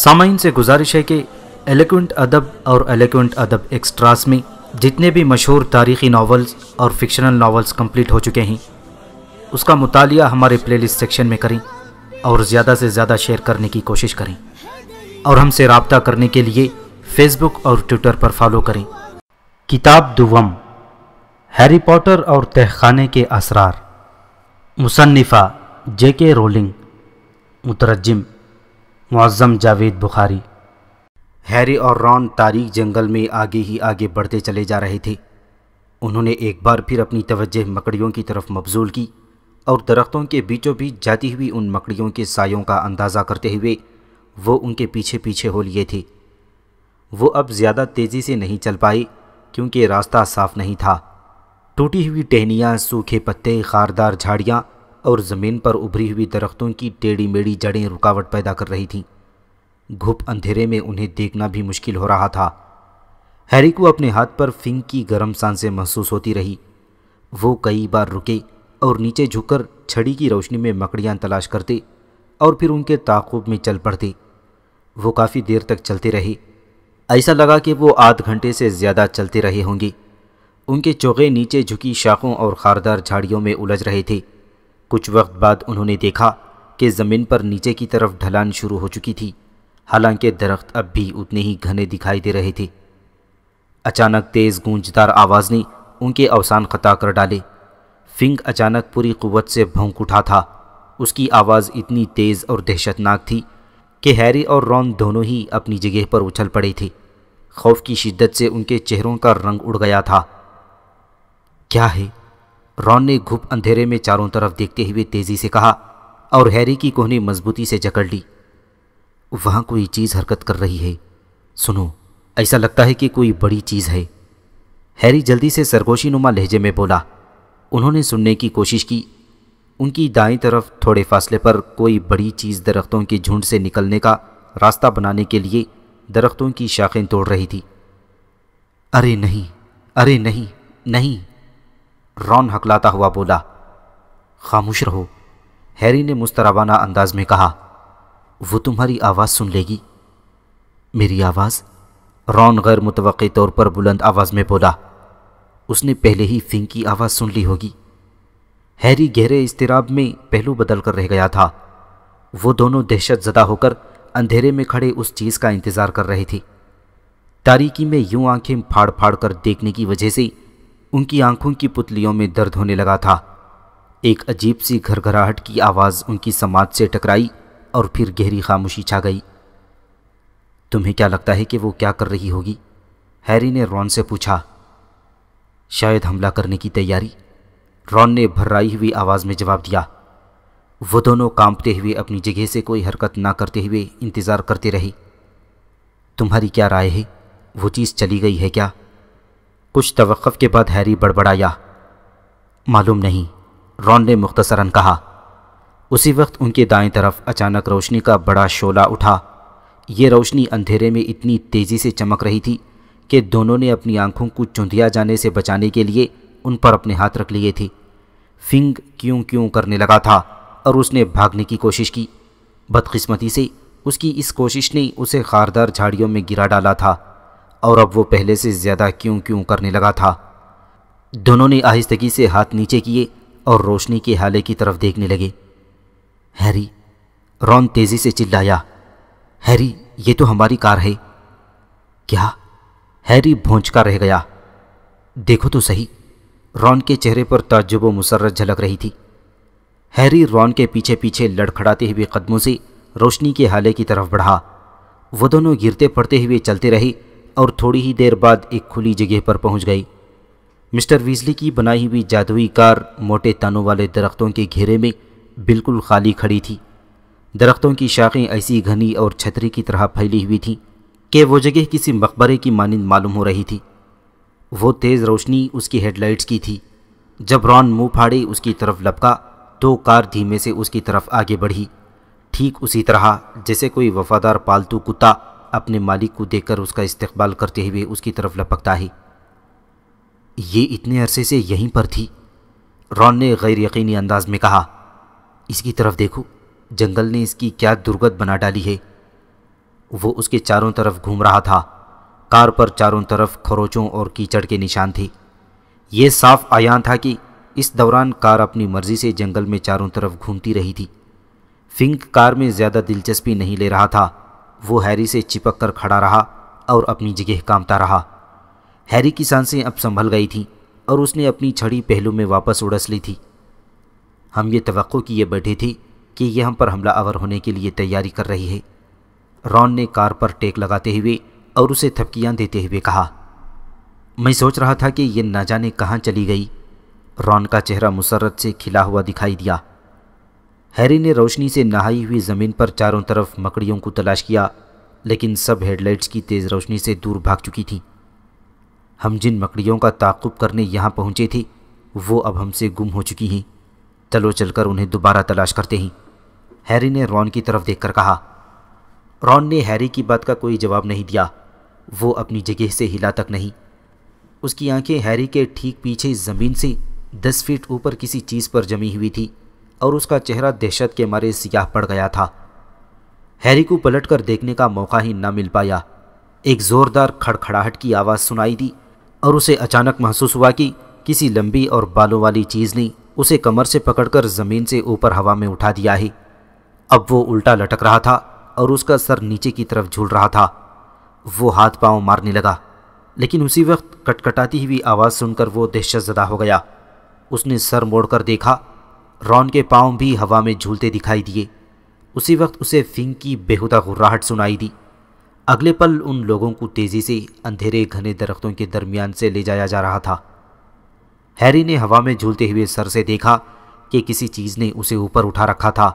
सामाइन से गुजारिश है कि एलिक्वेंट अदब और एलिक्वेंट अदब एक्स्ट्रास में जितने भी मशहूर तारीखी नावल्स और फिक्शनल नावल्स कंप्लीट हो चुके हैं उसका मुताल हमारे लिस्ट सेक्शन में करें और ज़्यादा से ज़्यादा शेयर करने की कोशिश करें और हमसे रबता करने के लिए फेसबुक और ट्विटर पर फॉलो करें किताब दुवम हैरी पॉटर और तहखाने के असरार मुसन्फ़ा जे के रोलिंग मुतरजम मुआज़म जावेद बुखारी हैरी और रॉन तारीख जंगल में आगे ही आगे बढ़ते चले जा रहे थे उन्होंने एक बार फिर अपनी तवज्जह मकड़ियों की तरफ मबजूल की और दरख्तों के बीचों बीच जाती हुई उन मकड़ियों के सायों का अंदाज़ा करते हुए वो उनके पीछे पीछे हो लिए थे वो अब ज़्यादा तेज़ी से नहीं चल पाए क्योंकि रास्ता साफ नहीं था टूटी हुई टहनियाँ सूखे पत्ते खारदार झाड़ियाँ और ज़मीन पर उभरी हुई दरख्तों की टेढ़ी मेढ़ी जड़ें रुकावट पैदा कर रही थीं घुप अंधेरे में उन्हें देखना भी मुश्किल हो रहा था हैरी को अपने हाथ पर फिंग की गर्म सांसें महसूस होती रही वो कई बार रुके और नीचे झुककर छड़ी की रोशनी में मकड़ियाँ तलाश करते और फिर उनके ताकुब में चल पड़ते वो काफ़ी देर तक चलते रहे ऐसा लगा कि वो आध घंटे से ज़्यादा चलते रहे होंगे उनके चौके नीचे झुकी शाखों और खारदार झाड़ियों में उलझ रहे थे कुछ वक्त बाद उन्होंने देखा कि ज़मीन पर नीचे की तरफ ढलान शुरू हो चुकी थी हालांकि दरख्त अब भी उतने ही घने दिखाई दे रहे थे अचानक तेज़ गूंजदार आवाज़ ने उनके अवसान खता कर डाले फिंग अचानक पूरी कुवत से भोंक उठा था उसकी आवाज़ इतनी तेज़ और दहशतनाक थी कि हैरी और रॉन दोनों ही अपनी जगह पर उछल पड़े थे खौफ की शिद्दत से उनके चेहरों का रंग उड़ गया था क्या है रॉन ने घुप अंधेरे में चारों तरफ देखते हुए तेजी से कहा और हैरी की कोहनी मजबूती से जकड़ ली वहां कोई चीज़ हरकत कर रही है सुनो ऐसा लगता है कि कोई बड़ी चीज़ है हैरी जल्दी से सरगोशी नुमा लहजे में बोला उन्होंने सुनने की कोशिश की उनकी दाएं तरफ थोड़े फासले पर कोई बड़ी चीज़ दरख्तों के झुंड से निकलने का रास्ता बनाने के लिए दरख्तों की शाखें तोड़ रही थी अरे नहीं अरे नहीं नहीं रॉन हकलाता हुआ बोला खामोश रहो हैरी ने मुस्तराबाना अंदाज में कहा वो तुम्हारी आवाज़ सुन लेगी मेरी आवाज़ रॉन गैर मुतव तौर पर बुलंद आवाज़ में बोला उसने पहले ही फिंग की आवाज़ सुन ली होगी हैरी गहरे इसतराब में पहलू बदल कर रह गया था वो दोनों दहशत ज़दा होकर अंधेरे में खड़े उस चीज़ का इंतज़ार कर रही थी तारीकी में यूं आंखें फाड़ फाड़ कर देखने की वजह से उनकी आंखों की पुतलियों में दर्द होने लगा था एक अजीब सी घरघराहट की आवाज़ उनकी समाज से टकराई और फिर गहरी खामोशी छा गई तुम्हें क्या लगता है कि वो क्या कर रही होगी हैरी ने रॉन से पूछा शायद हमला करने की तैयारी रॉन ने भर्राई हुई आवाज़ में जवाब दिया वो दोनों कांपते हुए अपनी जगह से कोई हरकत ना करते हुए इंतज़ार करते रहे तुम्हारी क्या राय है वो चीज़ चली गई है क्या कुछ तवक्फ के बाद हैरी बड़बड़ाया मालूम नहीं रॉन ने मुख्तसरन कहा उसी वक्त उनके दाएं तरफ अचानक रोशनी का बड़ा शोला उठा ये रोशनी अंधेरे में इतनी तेज़ी से चमक रही थी कि दोनों ने अपनी आंखों को चुंधिया जाने से बचाने के लिए उन पर अपने हाथ रख लिए थे फिंग क्यों क्यों करने लगा था और उसने भागने की कोशिश की बदकिस्मती से उसकी इस कोशिश ने उसे खारदार झाड़ियों में गिरा डाला था और अब वो पहले से ज़्यादा क्यों क्यों करने लगा था दोनों ने आहिस्तगी से हाथ नीचे किए और रोशनी के हाले की तरफ देखने लगे हैरी रॉन तेज़ी से चिल्लाया हैरी ये तो हमारी कार है क्या हैरी का रह गया देखो तो सही रॉन के चेहरे पर ताज्जुब मुसरत झलक रही थी हैरी रॉन के पीछे पीछे लड़खड़ाते हुए कदमों से रोशनी के हाले की तरफ बढ़ा वो दोनों गिरते पड़ते हुए चलते रहे और थोड़ी ही देर बाद एक खुली जगह पर पहुंच गई मिस्टर वीजली की बनाई हुई जादुई कार मोटे तनों वाले दरख्तों के घेरे में बिल्कुल खाली खड़ी थी दरख्तों की शाखें ऐसी घनी और छतरी की तरह फैली हुई थीं कि वो जगह किसी मकबरे की मानंद मालूम हो रही थी वो तेज़ रोशनी उसकी हेडलाइट्स की थी जब रॉन मुंह फाड़े उसकी तरफ लपका तो कार धीमे से उसकी तरफ आगे बढ़ी ठीक उसी तरह जैसे कोई वफादार पालतू कुत्ता अपने मालिक को देखकर उसका इस्तकबाल करते हुए उसकी तरफ लपकता है ये इतने अरसे से यहीं पर थी रॉन ने गैर यकीनी अंदाज में कहा इसकी तरफ देखो जंगल ने इसकी क्या दुर्गत बना डाली है वो उसके चारों तरफ घूम रहा था कार पर चारों तरफ खरोचों और कीचड़ के निशान थे ये साफ आयान था कि इस दौरान कार अपनी मर्जी से जंगल में चारों तरफ घूमती रही थी फिंक कार में ज़्यादा दिलचस्पी नहीं ले रहा था वो हैरी से चिपक कर खड़ा रहा और अपनी जगह कामता रहा हैरी की सांसें अब संभल गई थीं और उसने अपनी छड़ी पहलू में वापस उड़स ली थी हम ये तो किए बैठे थे कि यह हम पर हमला आवर होने के लिए तैयारी कर रही है रॉन ने कार पर टेक लगाते हुए और उसे थपकियाँ देते हुए कहा मैं सोच रहा था कि यह ना जाने कहाँ चली गई रॉन का चेहरा मुसरत से खिला हुआ दिखाई दिया हैरी ने रोशनी से नहाई हुई ज़मीन पर चारों तरफ मकड़ियों को तलाश किया लेकिन सब हेडलाइट्स की तेज़ रोशनी से दूर भाग चुकी थी हम जिन मकड़ियों का ताकुब करने यहाँ पहुँचे थे वो अब हमसे गुम हो चुकी हैं चलो चलकर उन्हें दोबारा तलाश करते हैं हैरी ने रॉन की तरफ देखकर कहा रॉन ने हैरी की बात का कोई जवाब नहीं दिया वो अपनी जगह से हिला तक नहीं उसकी आंखें हैरी के ठीक पीछे ज़मीन से दस फीट ऊपर किसी चीज़ पर जमी हुई थी और उसका चेहरा दहशत के मारे सियाह पड़ गया था हैरी को पलटकर देखने का मौका ही न मिल पाया एक ज़ोरदार खड़खड़ाहट की आवाज़ सुनाई दी और उसे अचानक महसूस हुआ कि किसी लंबी और बालों वाली चीज़ ने उसे कमर से पकड़कर ज़मीन से ऊपर हवा में उठा दिया है अब वो उल्टा लटक रहा था और उसका सर नीचे की तरफ झूल रहा था वो हाथ पांव मारने लगा लेकिन उसी वक्त कटकटाती हुई आवाज़ सुनकर वो दहशत ज़दा हो गया उसने सर मोड़कर देखा रॉन के पाँव भी हवा में झूलते दिखाई दिए उसी वक्त उसे फिंग की बेहुदा गुर्राहट सुनाई दी अगले पल उन लोगों को तेज़ी से अंधेरे घने दरख्तों के दरमियान से ले जाया जा रहा था हैरी ने हवा में झूलते हुए सर से देखा कि किसी चीज़ ने उसे ऊपर उठा रखा था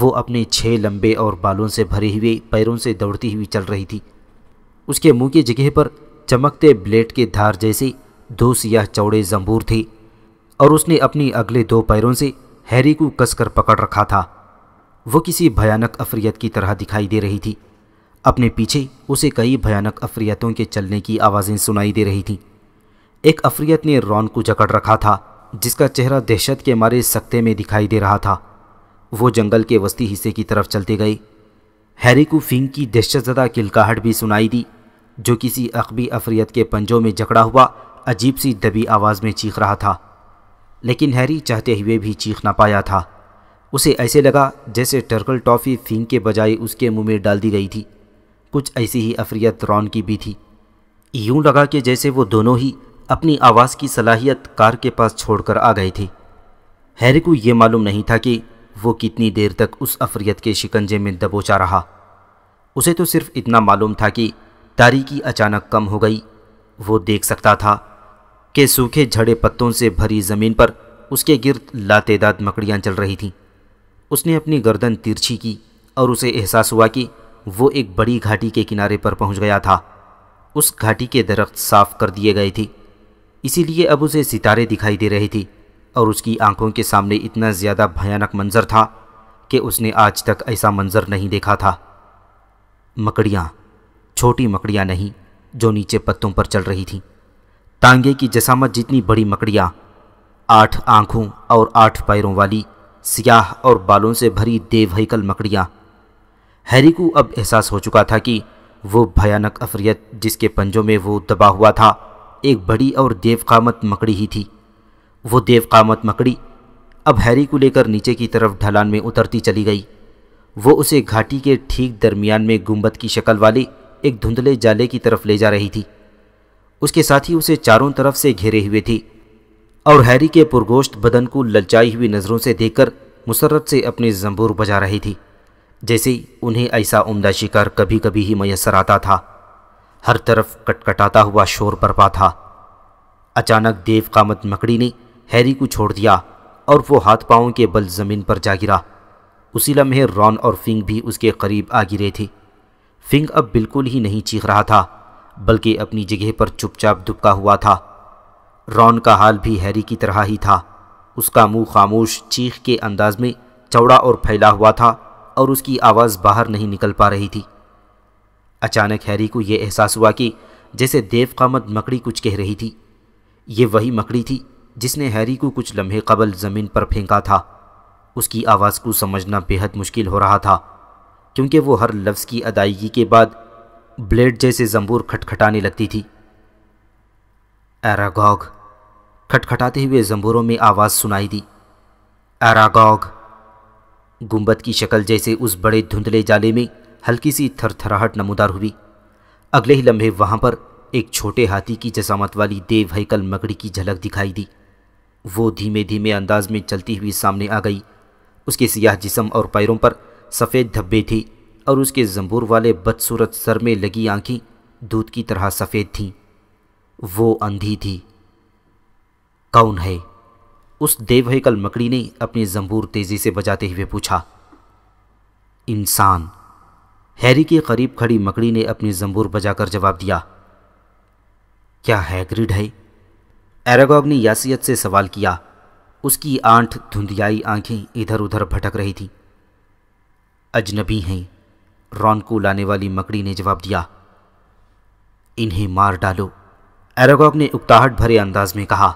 वो अपने छः लंबे और बालों से भरे हुए पैरों से दौड़ती हुई चल रही थी उसके मुंह की जगह पर चमकते ब्लेड के धार जैसे दो सियाह चौड़े जंबूर थे और उसने अपनी अगले दो पैरों से हैरी को कसकर पकड़ रखा था वो किसी भयानक अफरियत की तरह दिखाई दे रही थी अपने पीछे उसे कई भयानक अफरियतों के चलने की आवाज़ें सुनाई दे रही थीं एक अफरियत ने रॉन को जकड़ रखा था जिसका चेहरा दहशत के मारे सख्ते में दिखाई दे रहा था वो जंगल के वस्ती हिस्से की तरफ चलते गए हैरी को फिंग की दहशतजदा किलकाहट भी सुनाई दी जो किसी अकबी अफरियत के पंजों में जकड़ा हुआ अजीब सी दबी आवाज़ में चीख रहा था लेकिन हैरी चाहते हुए भी चीख ना पाया था उसे ऐसे लगा जैसे टर्कल टॉफ़ी फींग के बजाय उसके मुंह में डाल दी गई थी कुछ ऐसी ही अफरियत रॉन की भी थी यूं लगा कि जैसे वो दोनों ही अपनी आवाज़ की सलाहियत कार के पास छोड़कर आ गए थे हैरी को ये मालूम नहीं था कि वो कितनी देर तक उस अफरियत के शिकंजे में दबोचा रहा उसे तो सिर्फ इतना मालूम था कि तारीखी अचानक कम हो गई वो देख सकता था के सूखे झड़े पत्तों से भरी ज़मीन पर उसके गिरद लातेदाद मकड़ियाँ चल रही थीं उसने अपनी गर्दन तिरछी की और उसे एहसास हुआ कि वो एक बड़ी घाटी के किनारे पर पहुंच गया था उस घाटी के दरख्त साफ कर दिए गए थे इसीलिए अब उसे सितारे दिखाई दे रही थी और उसकी आंखों के सामने इतना ज़्यादा भयानक मंजर था कि उसने आज तक ऐसा मंजर नहीं देखा था मकड़ियाँ छोटी मकड़ियाँ नहीं जो नीचे पत्तों पर चल रही थीं टांगे की जसामत जितनी बड़ी मकड़ियाँ आठ आँखों और आठ पैरों वाली सियाह और बालों से भरी देवहिकल मकड़ियाँ हैरी को अब एहसास हो चुका था कि वो भयानक अफरियत जिसके पंजों में वो दबा हुआ था एक बड़ी और देवकामत मकड़ी ही थी वो देवकामत मकड़ी अब हैरी को लेकर नीचे की तरफ ढलान में उतरती चली गई वो उसे घाटी के ठीक दरमियान में गुंबद की शक्ल वाली एक धुंधले जाले की तरफ ले जा रही थी उसके साथी उसे चारों तरफ से घेरे हुए थी और हैरी के पुरगोश्त बदन को ललचाई हुई नज़रों से देखकर मुसरत से अपने जंबूर बजा रही थी जैसे उन्हें ऐसा उमदा शिकार कभी कभी ही मैसर आता था हर तरफ कटकटाता हुआ शोर बरपा था अचानक देव कामत मकड़ी ने हैरी को छोड़ दिया और वो हाथ पाँव के बल ज़मीन पर जा गिरा उसी लम्हे रॉन और फिंग भी उसके करीब आ गिरे थे फिंग अब बिल्कुल ही नहीं चीख रहा था बल्कि अपनी जगह पर चुपचाप दुबका हुआ था रॉन का हाल भी हैरी की तरह ही था उसका मुंह खामोश चीख के अंदाज में चौड़ा और फैला हुआ था और उसकी आवाज़ बाहर नहीं निकल पा रही थी अचानक हैरी को यह एहसास हुआ कि जैसे कामत मकड़ी कुछ कह रही थी ये वही मकड़ी थी जिसने हैरी को कुछ लम्हे कबल ज़मीन पर फेंका था उसकी आवाज़ को समझना बेहद मुश्किल हो रहा था क्योंकि वो हर लफ्ज़ की अदायगी के बाद ब्लेड जैसे जंबूर खटखटाने लगती थी एरागॉग खटखटाते हुए जंबूरों में आवाज़ सुनाई दी एरागॉग गुंबद की शक्ल जैसे उस बड़े धुंधले जाले में हल्की सी थरथराहट नमोदार हुई अगले ही लम्हे वहाँ पर एक छोटे हाथी की जसामत वाली देव हैकल मकड़ी की झलक दिखाई दी वो धीमे धीमे अंदाज में चलती हुई सामने आ गई उसके सियाह जिसम और पैरों पर सफ़ेद धब्बे थे और उसके जंबूर वाले बदसूरत सर में लगी आंखें दूध की तरह सफ़ेद थीं वो अंधी थी कौन है उस देवहकल मकड़ी ने अपने जंबूर तेज़ी से बजाते हुए पूछा इंसान हैरी के करीब खड़ी मकड़ी ने अपने जंबूर बजाकर जवाब दिया क्या हैग्रिड है एरागॉग ने यासियत से सवाल किया उसकी आंठ धुंधियाई आंखें इधर उधर भटक रही थी अजनबी हैं रॉन को लाने वाली मकड़ी ने जवाब दिया इन्हें मार डालो एरागॉग ने उकताहट भरे अंदाज में कहा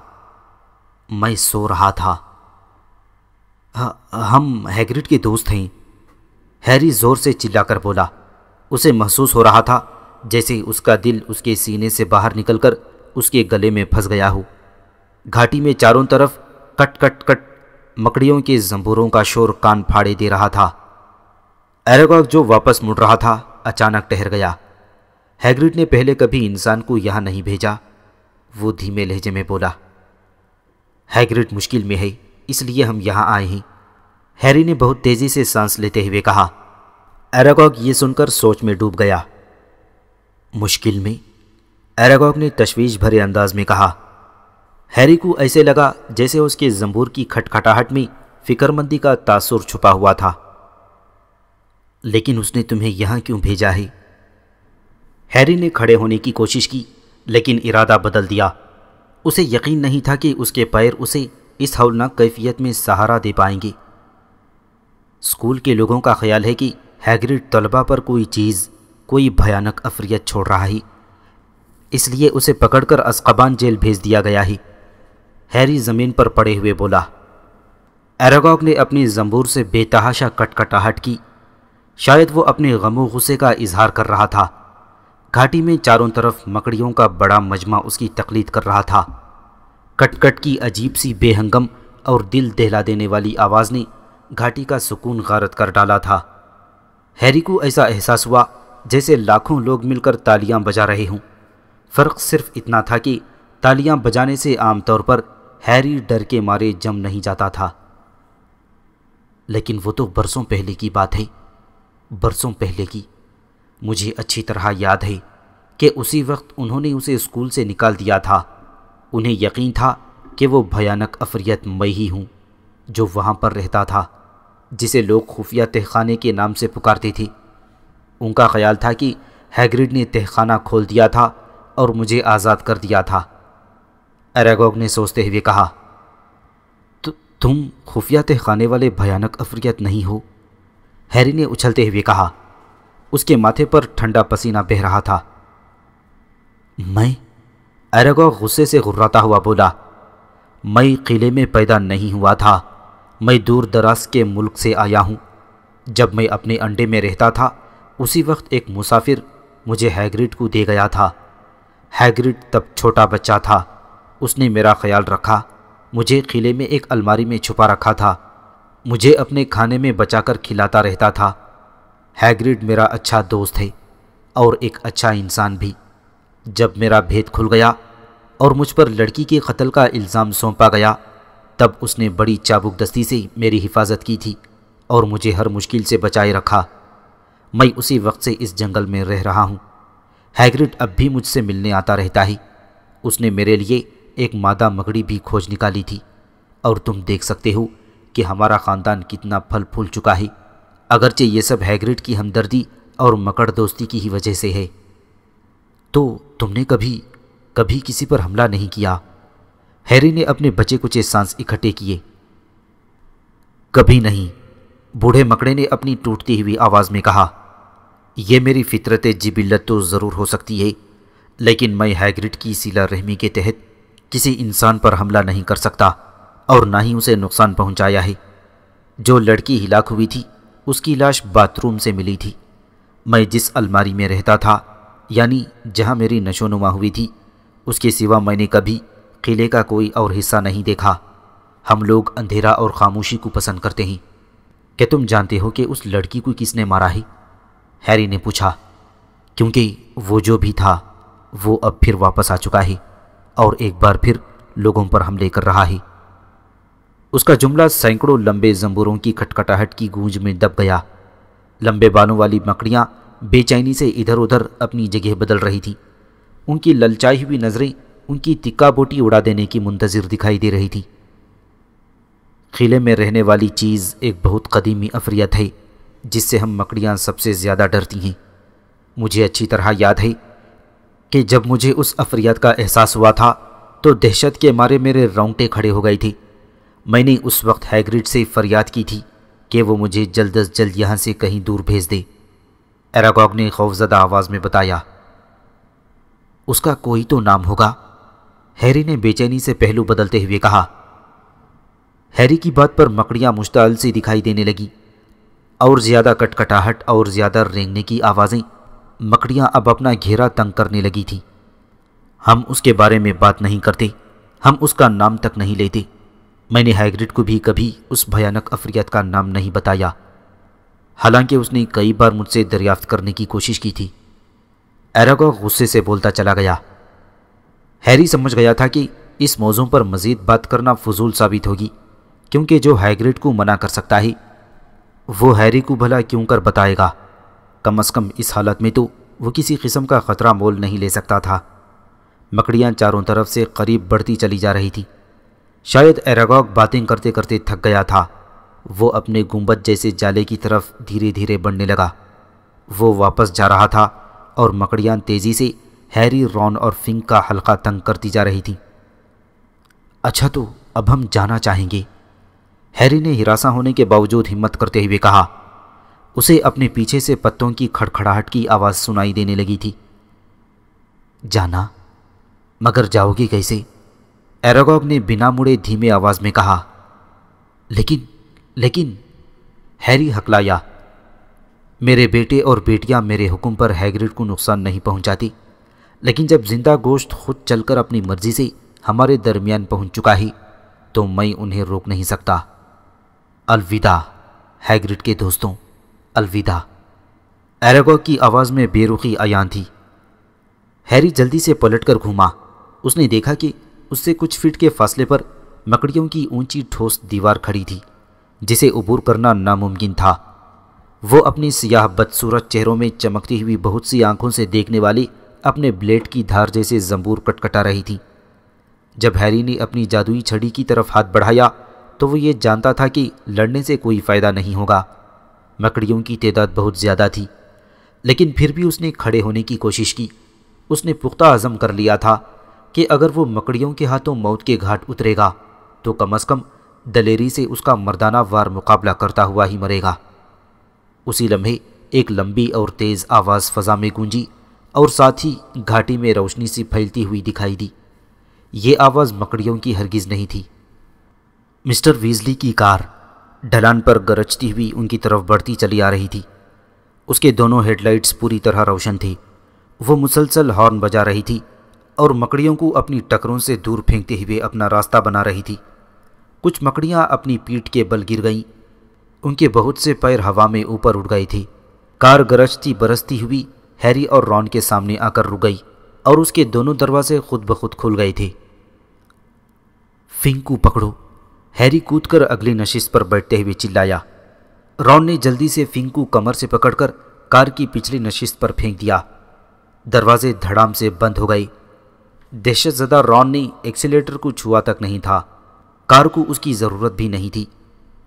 मैं सो रहा था हम हैग्रिड के दोस्त हैं हैरी जोर से चिल्लाकर बोला उसे महसूस हो रहा था जैसे उसका दिल उसके सीने से बाहर निकलकर उसके गले में फंस गया हो घाटी में चारों तरफ कट कट कट मकड़ियों के जंबूरों का शोर कान फाड़े दे रहा था एरेगॉग जो वापस मुड़ रहा था अचानक ठहर गया हैग्रिड ने पहले कभी इंसान को यहाँ नहीं भेजा वो धीमे लहजे में बोला हैग्रिड मुश्किल में है इसलिए हम यहाँ आए हैं हैरी ने बहुत तेज़ी से सांस लेते हुए कहा एरागॉग ये सुनकर सोच में डूब गया मुश्किल में एरागॉग ने तश्वीश भरे अंदाज में कहा हैरी को ऐसे लगा जैसे उसके जंबूर की खटखटाहट में फ़िक्रमंदी का तासुर छुपा हुआ था लेकिन उसने तुम्हें यहां क्यों भेजा है हैरी ने खड़े होने की कोशिश की लेकिन इरादा बदल दिया उसे यकीन नहीं था कि उसके पैर उसे इस हौलनाक कैफियत में सहारा दे पाएंगे स्कूल के लोगों का ख्याल है कि हैग्रिड तलबा पर कोई चीज़ कोई भयानक अफरियत छोड़ रहा है इसलिए उसे पकड़कर अस्कबान जेल भेज दिया गया है हैरी ज़मीन पर पड़े हुए बोला एरागॉग ने अपनी जंबूर से बेतहाशा कटकटाहट की शायद वो अपने गमो गुस्से का इजहार कर रहा था घाटी में चारों तरफ मकड़ियों का बड़ा मजमा उसकी तकलीद कर रहा था कटकट की अजीब सी बेहंगम और दिल दहला देने वाली आवाज़ ने घाटी का सुकून गारत कर डाला था हैरी को ऐसा एहसास हुआ जैसे लाखों लोग मिलकर तालियां बजा रहे हों फ़र्क सिर्फ इतना था कि तालियां बजाने से आमतौर पर हैरी डर के मारे जम नहीं जाता था लेकिन वो तो बरसों पहले की बात है बरसों पहले की मुझे अच्छी तरह याद है कि उसी वक्त उन्होंने उसे स्कूल से निकाल दिया था उन्हें यकीन था कि वो भयानक अफरियत मैं ही हूँ जो वहाँ पर रहता था जिसे लोग खुफिया तहखाने के नाम से पुकारते थे उनका ख्याल था कि हैग्रिड ने तहखाना खोल दिया था और मुझे आज़ाद कर दिया था एरेगोग ने सोचते हुए कहा तुम खुफिया तहखाने वाले भयानक अफरियत नहीं हो हैरी ने उछलते हुए कहा उसके माथे पर ठंडा पसीना बह रहा था मैं एरेगो गुस्से से घुर्राता हुआ बोला मैं किले में पैदा नहीं हुआ था मैं दूर दराज के मुल्क से आया हूँ जब मैं अपने अंडे में रहता था उसी वक्त एक मुसाफिर मुझे हैग्रिड को दे गया था हैग्रिड तब छोटा बच्चा था उसने मेरा ख्याल रखा मुझे किले में एक अलमारी में छुपा रखा था मुझे अपने खाने में बचाकर खिलाता रहता था हैग्रिड मेरा अच्छा दोस्त है और एक अच्छा इंसान भी जब मेरा भेद खुल गया और मुझ पर लड़की के कत्ल का इल्ज़ाम सौंपा गया तब उसने बड़ी चाबुक दस्ती से मेरी हिफाजत की थी और मुझे हर मुश्किल से बचाए रखा मैं उसी वक्त से इस जंगल में रह रहा हूँ हैग्रिड अब भी मुझसे मिलने आता रहता है उसने मेरे लिए एक मादा मकड़ी भी खोज निकाली थी और तुम देख सकते हो कि हमारा ख़ानदान कितना फल फूल चुका है अगरचे ये सब हैग्रिड की हमदर्दी और मकड़ दोस्ती की ही वजह से है तो तुमने कभी कभी किसी पर हमला नहीं किया हैरी ने अपने बचे कुचे सांस इकट्ठे किए कभी नहीं बूढ़े मकड़े ने अपनी टूटती हुई आवाज़ में कहा यह मेरी फितरत जिबिलत तो ज़रूर हो सकती है लेकिन मैं हैग्रिड की सीला रहमी के तहत किसी इंसान पर हमला नहीं कर सकता और ना ही उसे नुकसान पहुंचाया है जो लड़की हिलाक हुई थी उसकी लाश बाथरूम से मिली थी मैं जिस अलमारी में रहता था यानी जहां मेरी नशोनुमा हुई थी उसके सिवा मैंने कभी किले का कोई और हिस्सा नहीं देखा हम लोग अंधेरा और खामोशी को पसंद करते हैं क्या तुम जानते हो कि उस लड़की को किसने मारा है हैरी ने पूछा क्योंकि वो जो भी था वो अब फिर वापस आ चुका है और एक बार फिर लोगों पर हमले कर रहा है उसका जुमला सैकड़ों लंबे जंबूरों की खटखटाहट की गूंज में दब गया लंबे बालों वाली मकड़ियाँ बेचैनी से इधर उधर अपनी जगह बदल रही थीं उनकी ललचाई हुई नज़रें उनकी तिक्का बोटी उड़ा देने की मुंतज़र दिखाई दे रही थी किले में रहने वाली चीज़ एक बहुत कदीमी अफरियत है जिससे हम मकड़ियाँ सबसे ज़्यादा डरती हैं मुझे अच्छी तरह याद है कि जब मुझे उस अफरियत का एहसास हुआ था तो दहशत के मारे मेरे रोंगटे खड़े हो गए थे मैंने उस वक्त हैग्रिड से फरियाद की थी कि वो मुझे जल्द अज जल्द यहाँ से कहीं दूर भेज दे एरागॉग ने खौफजदा आवाज़ में बताया उसका कोई तो नाम होगा हैरी ने बेचैनी से पहलू बदलते हुए कहा हैरी की बात पर मकड़ियाँ मुश्ताल सी दिखाई देने लगी और ज़्यादा कटकटाहट और ज़्यादा रेंगने की आवाज़ें मकड़ियाँ अब अपना घेरा तंग करने लगी थी हम उसके बारे में बात नहीं करते हम उसका नाम तक नहीं लेते मैंने हैग्रिड को भी कभी उस भयानक अफरियत का नाम नहीं बताया हालांकि उसने कई बार मुझसे दरियाफ्त करने की कोशिश की थी एरागो गुस्से से बोलता चला गया हैरी समझ गया था कि इस मौजू पर मज़ीद बात करना फजूल साबित होगी क्योंकि जो हैग्रिड को मना कर सकता है वो हैरी को भला क्यों कर बताएगा कम अज़ कम इस हालत में तो वो किसी किस्म का ख़तरा मोल नहीं ले सकता था मकड़ियाँ चारों तरफ से करीब बढ़ती चली जा रही थी शायद एरागॉग बातें करते करते थक गया था वो अपने गुंबद जैसे जाले की तरफ धीरे धीरे बढ़ने लगा वो वापस जा रहा था और मकड़ियाँ तेज़ी से हैरी रॉन और फिंक का हल्का तंग करती जा रही थी अच्छा तो अब हम जाना चाहेंगे हैरी ने हिरासा होने के बावजूद हिम्मत करते हुए कहा उसे अपने पीछे से पत्तों की खड़खड़ाहट की आवाज़ सुनाई देने लगी थी जाना मगर जाओगी कैसे एरागॉग ने बिना मुड़े धीमे आवाज में कहा लेकिन लेकिन हैरी हकलाया मेरे बेटे और बेटियां मेरे हुक्म पर हैग्रिड को नुकसान नहीं पहुंचाती लेकिन जब जिंदा गोश्त खुद चलकर अपनी मर्जी से हमारे दरमियान पहुंच चुका ही तो मैं उन्हें रोक नहीं सकता अलविदा हैग्रिड के दोस्तों अलविदा एरागॉग की आवाज़ में बेरुखी आयान थी हैरी जल्दी से पलटकर घूमा उसने देखा कि उससे कुछ फीट के फासले पर मकड़ियों की ऊंची ठोस दीवार खड़ी थी जिसे उबूर करना नामुमकिन था वो अपनी सियाह बदसूरत चेहरों में चमकती हुई बहुत सी आंखों से देखने वाली अपने ब्लेड की धार जैसे जंबूर कटकटा रही थी जब हैरी ने अपनी जादुई छड़ी की तरफ हाथ बढ़ाया तो वो ये जानता था कि लड़ने से कोई फ़ायदा नहीं होगा मकड़ियों की तादाद बहुत ज़्यादा थी लेकिन फिर भी उसने खड़े होने की कोशिश की उसने पुख्ता आज़म कर लिया था कि अगर वो मकड़ियों के हाथों मौत के घाट उतरेगा तो कम अज़ कम दलेरी से उसका मर्दाना वार मुकाबला करता हुआ ही मरेगा उसी लम्हे एक लंबी और तेज़ आवाज़ फ़जा में गूंजी और साथ ही घाटी में रोशनी सी फैलती हुई दिखाई दी ये आवाज़ मकड़ियों की हरगिज़ नहीं थी मिस्टर वीजली की कार ढलान पर गरजती हुई उनकी तरफ बढ़ती चली आ रही थी उसके दोनों हेडलाइट्स पूरी तरह रोशन थी वो मुसलसल हॉर्न बजा रही थी और मकड़ियों को अपनी टकरों से दूर फेंकते हुए अपना रास्ता बना रही थी कुछ मकड़ियाँ अपनी पीठ के बल गिर गईं उनके बहुत से पैर हवा में ऊपर उड़ गई थी कार गरजती बरसती हुई हैरी और रॉन के सामने आकर रुक गई और उसके दोनों दरवाजे खुद ब खुद खुल गए थे फिंकू पकड़ो हैरी कूदकर अगली नशिश पर बैठते हुए चिल्लाया रॉन ने जल्दी से फिंकू कमर से पकड़कर कार की पिछली नशिश पर फेंक दिया दरवाजे धड़ाम से बंद हो गई दहशतजदा रॉन ने एक्सीटर को छुआ तक नहीं था कार को उसकी ज़रूरत भी नहीं थी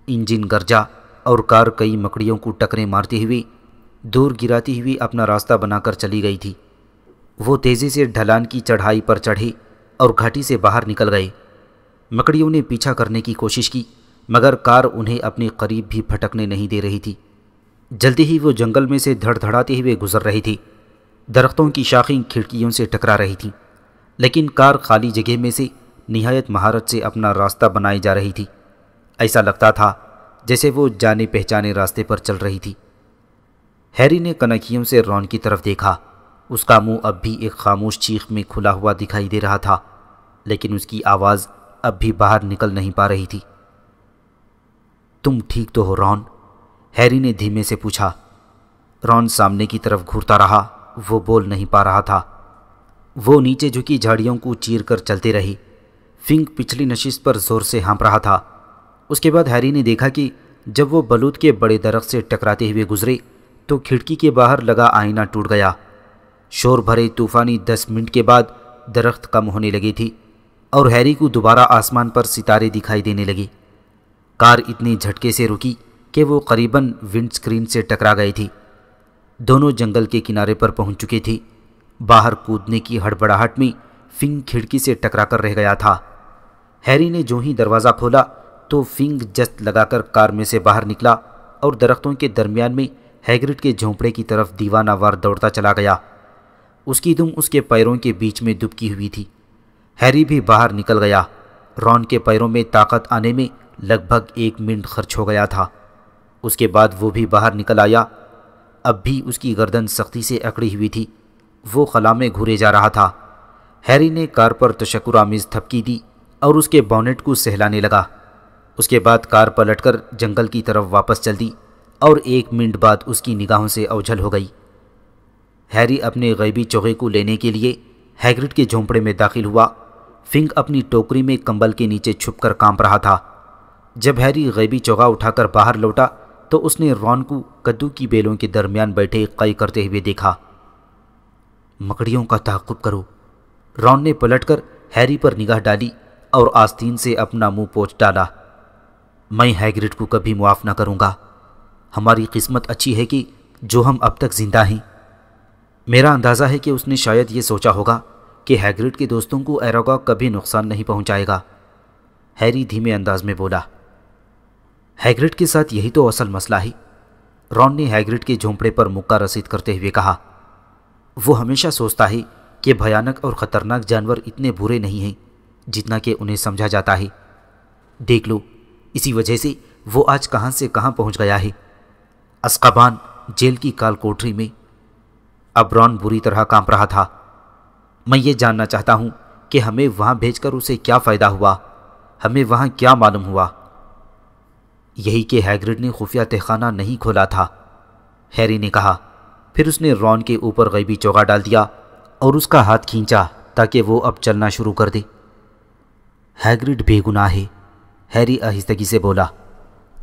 इंजन गरजा और कार कई मकड़ियों को टकरे मारती हुए दूर गिराती हुई अपना रास्ता बनाकर चली गई थी वो तेज़ी से ढलान की चढ़ाई पर चढ़े और घाटी से बाहर निकल गए मकड़ियों ने पीछा करने की कोशिश की मगर कार उन्हें अपने करीब भी भटकने नहीं दे रही थी जल्दी ही वो जंगल में से धड़धड़ाते हुए गुजर रही थी दरख्तों की शाखें खिड़कियों से टकरा रही थीं लेकिन कार खाली जगह में से निहायत महारत से अपना रास्ता बनाई जा रही थी ऐसा लगता था जैसे वो जाने पहचाने रास्ते पर चल रही थी हैरी ने कनखियों से रॉन की तरफ देखा उसका मुंह अब भी एक खामोश चीख में खुला हुआ दिखाई दे रहा था लेकिन उसकी आवाज़ अब भी बाहर निकल नहीं पा रही थी तुम ठीक तो हो रॉन हैरी ने धीमे से पूछा रॉन सामने की तरफ घूरता रहा वो बोल नहीं पा रहा था वो नीचे झुकी झाड़ियों को चीर कर चलते रही फिंक पिछली नशीश पर जोर से हाँप रहा था उसके बाद हैरी ने देखा कि जब वो बलूद के बड़े दरख्त से टकराते हुए गुजरे तो खिड़की के बाहर लगा आईना टूट गया शोर भरे तूफानी दस मिनट के बाद दरख्त कम होने लगी थी और हैरी को दोबारा आसमान पर सितारे दिखाई देने लगी कार इतने झटके से रुकी कि वो करीबन विंडस्क्रीन से टकरा गई थी दोनों जंगल के किनारे पर पहुंच चुकी थी बाहर कूदने की हड़बड़ाहट में फिंग खिड़की से टकरा कर रह गया था हैरी ने जो ही दरवाज़ा खोला तो फिंग जस्त लगाकर कार में से बाहर निकला और दरख्तों के दरमियान में हैग्रिड के झोंपड़े की तरफ दीवानावार दौड़ता चला गया उसकी दुम उसके पैरों के बीच में दुबकी हुई थी हैरी भी बाहर निकल गया रॉन के पैरों में ताकत आने में लगभग एक मिनट खर्च हो गया था उसके बाद वो भी बाहर निकल आया अब भी उसकी गर्दन सख्ती से अकड़ी हुई थी वो खला में घूरे जा रहा था हैरी ने कार पर आमीज़ थपकी दी और उसके बॉनेट को सहलाने लगा उसके बाद कार पलट कर जंगल की तरफ वापस चल दी और एक मिनट बाद उसकी निगाहों से अवझल हो गई हैरी अपने गैबी चौगे को लेने के लिए हैग्रिड के झोंपड़े में दाखिल हुआ फिंक अपनी टोकरी में कंबल के नीचे छुप कर काँप रहा था जब हैरी गैबी चौगा उठाकर बाहर लौटा तो उसने रॉन को कद्दू की बेलों के दरमियान बैठे कई करते हुए देखा मकड़ियों का ताकुब करो रॉन ने पलटकर हैरी पर निगाह डाली और आस्तीन से अपना मुंह पोछ डाला मैं हैग्रिड को कभी मुआफ़ ना करूँगा हमारी किस्मत अच्छी है कि जो हम अब तक जिंदा हैं मेरा अंदाज़ा है कि उसने शायद ये सोचा होगा कि हैग्रिड के दोस्तों को एरोगा कभी नुकसान नहीं पहुंचाएगा। हैरी धीमे अंदाज में बोला हैग्रिड के साथ यही तो असल मसला है रॉन ने हैग्रिड के झोंपड़े पर मुक्का रसीद करते हुए कहा वो हमेशा सोचता है कि भयानक और ख़तरनाक जानवर इतने बुरे नहीं हैं जितना कि उन्हें समझा जाता है देख लो इसी वजह से वो आज कहाँ से कहाँ पहुँच गया है अस्काबान जेल की काल कोठरी में अब्रॉन बुरी तरह कांप रहा था मैं ये जानना चाहता हूँ कि हमें वहाँ भेजकर उसे क्या फ़ायदा हुआ हमें वहाँ क्या मालूम हुआ यही कि हैग्रिड ने खुफिया तहखाना नहीं खोला था हैरी ने कहा फिर उसने रॉन के ऊपर गैबी चौगा डाल दिया और उसका हाथ खींचा ताकि वो अब चलना शुरू कर दे हैग्रिड बेगुनाह है हैरी आहिस्तगी से बोला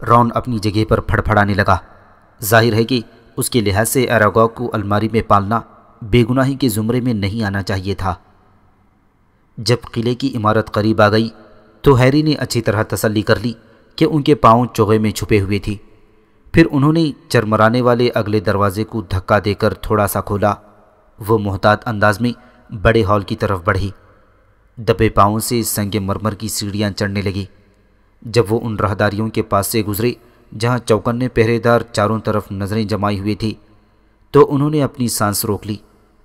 रॉन अपनी जगह पर फड़फड़ाने लगा जाहिर है कि उसके लिहाज से एरागॉक को अलमारी में पालना बेगुनाही के ज़ुमरे में नहीं आना चाहिए था जब किले की इमारत करीब आ गई तो हैरी ने अच्छी तरह तसल्ली कर ली कि उनके पाँव चोगे में छुपे हुए थी फिर उन्होंने चरमराने वाले अगले दरवाजे को धक्का देकर थोड़ा सा खोला वो मोहतात अंदाज में बड़े हॉल की तरफ बढ़ी दबे पाँव से संगे मरमर की सीढ़ियाँ चढ़ने लगी जब वो उन राहदारियों के पास से गुजरे जहाँ चौकन्ने पहरेदार चारों तरफ नज़रें जमाई हुई थी तो उन्होंने अपनी सांस रोक ली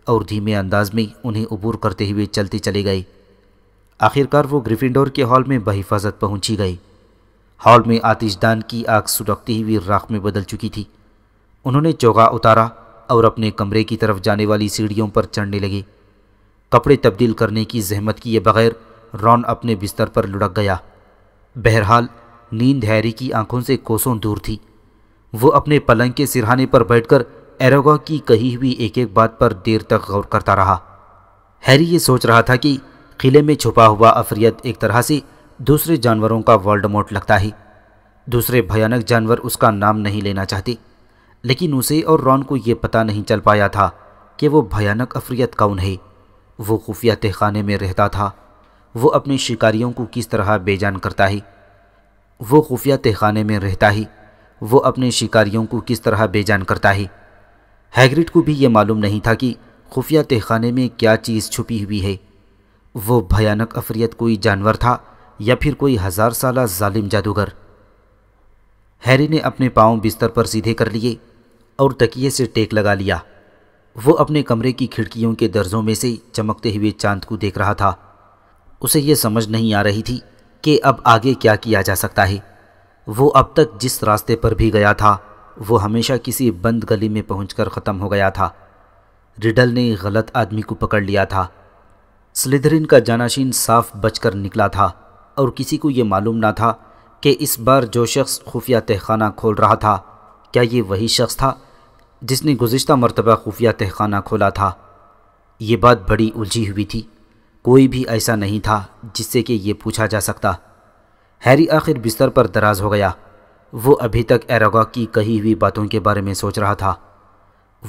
और धीमे अंदाज में उन्हें उबूर करते हुए चलते चले गए आखिरकार वो ग्रिफिंडोर के हॉल में बहिफाजत पहुंची गई हॉल में आतिशदान की आग सुलगती हुई राख में बदल चुकी थी उन्होंने चौगा उतारा और अपने कमरे की तरफ जाने वाली सीढ़ियों पर चढ़ने लगे कपड़े तब्दील करने की जहमत किए बगैर रॉन अपने बिस्तर पर लुढ़क गया बहरहाल नींद हैरी की आंखों से कोसों दूर थी वो अपने पलंग के सिरहाने पर बैठकर एरोगा की कही हुई एक एक बात पर देर तक गौर करता रहा हैरी ये सोच रहा था कि किले में छुपा हुआ अफरियत एक तरह से दूसरे जानवरों का वर्ल्डमोट लगता ही दूसरे भयानक जानवर उसका नाम नहीं लेना चाहती लेकिन उसे और रॉन को यह पता नहीं चल पाया था कि वो भयानक अफरियत कौन है वो खुफिया तहखाने में रहता था वो अपने शिकारियों को किस तरह बेजान करता है वो खुफिया तहखाने में रहता ही वो अपने शिकारियों को किस तरह बेजान करता है हैग्रिड को भी ये मालूम नहीं था कि खुफिया तहखाने में क्या चीज़ छुपी हुई है वो भयानक अफरियत कोई जानवर था या फिर कोई हज़ार साला जालिम जादूगर हैरी ने अपने पाँव बिस्तर पर सीधे कर लिए और तकिए से टेक लगा लिया वो अपने कमरे की खिड़कियों के दर्जों में से चमकते हुए चांद को देख रहा था उसे यह समझ नहीं आ रही थी कि अब आगे क्या किया जा सकता है वो अब तक जिस रास्ते पर भी गया था वो हमेशा किसी बंद गली में पहुंचकर ख़त्म हो गया था रिडल ने गलत आदमी को पकड़ लिया था स्लिधरिन का जानाशीन साफ बचकर निकला था और किसी को ये मालूम ना था कि इस बार जो शख्स खुफिया तहखाना खोल रहा था क्या ये वही शख्स था जिसने गुज्त मरतबा खुफिया तहखाना खोला था ये बात बड़ी उलझी हुई थी कोई भी ऐसा नहीं था जिससे कि यह पूछा जा सकता हैरी आखिर बिस्तर पर दराज हो गया वो अभी तक एरोगा की कही हुई बातों के बारे में सोच रहा था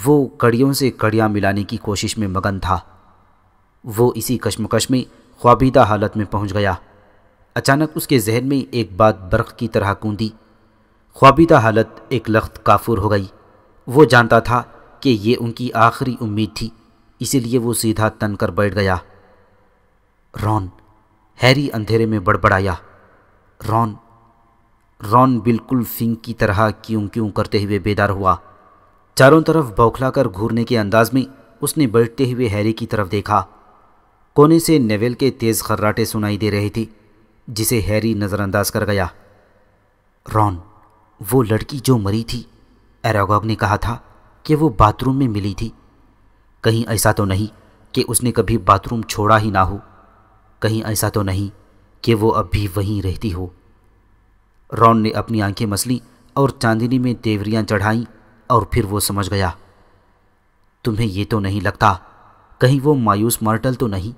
वो कड़ियों से कड़ियाँ मिलाने की कोशिश में मगन था वो इसी कश्मकश में ख्वाबीदा हालत में पहुंच गया अचानक उसके जहन में एक बात बर्फ़ की तरह कूदी ख्वाबीदा हालत एक लख्त काफूर हो गई वो जानता था कि ये उनकी आखिरी उम्मीद थी इसीलिए वो सीधा तन कर बैठ गया रॉन हैरी अंधेरे में बड़बड़ाया रॉन रॉन बिल्कुल फिंग की तरह क्यों क्यों करते हुए बेदार हुआ चारों तरफ बौखला कर घूरने के अंदाज में उसने बैठते हुए हैरी की तरफ देखा कोने से नेवेल के तेज़ खर्राटे सुनाई दे रहे थी जिसे हैरी नज़रअंदाज कर गया रॉन वो लड़की जो मरी थी एरागॉग ने कहा था कि वो बाथरूम में मिली थी कहीं ऐसा तो नहीं कि उसने कभी बाथरूम छोड़ा ही ना हो कहीं ऐसा तो नहीं कि वो अब भी वहीं रहती हो रॉन ने अपनी आंखें मसली और चांदनी में देवरियां चढ़ाईं और फिर वो समझ गया तुम्हें ये तो नहीं लगता कहीं वो मायूस मर्टल तो नहीं